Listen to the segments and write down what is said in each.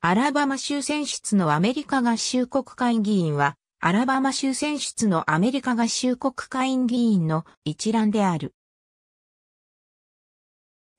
アラバマ州選出のアメリカ合衆国会議員は、アラバマ州選出のアメリカ合衆国会議員の一覧である。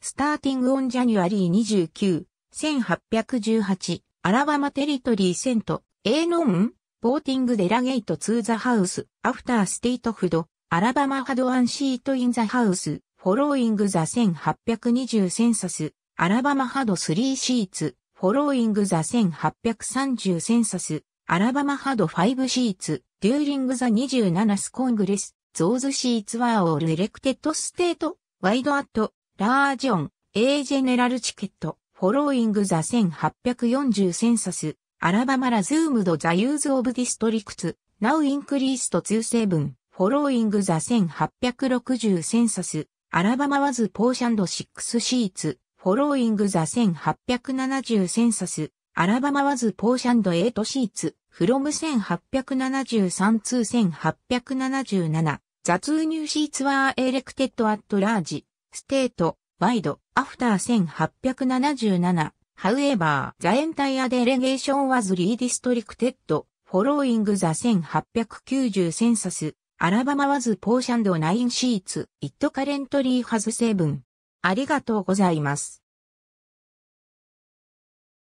スターティングオンジャニュアリー29、1818、アラバマテリトリーセント、エーノン、ボーティングデラゲートツーザハウス、アフターステイトフド、アラバマハドアンシートインザハウス、フォローイングザ1820センサス、アラバマハドスリーシーツ、フォローイングザ1830センサス、アラバマハド5シーツ、デューリングザ27スコングレス、ゾーズシーツワーオールエレクテッドステート、ワイドアット、ラージョン、エージェネラルチケット、フォローイングザ1840センサス、アラバマラズームドザユーズオブディストリクツ、ナウインクリースト27、フォローイングザ1860センサス、アラバマワズポーシャンド6シーツ、following the 1870 census, Alabama センサス、アラバマワズポーシャンドエ e ト t s from 1873 to 1877、The two new seats were elected at large, state, wide, after 1877、however, the entire delegation was redistricted, following the 1890 census, Alabama was portioned 9 i n e seats, it currently has seven. ありがとうございます。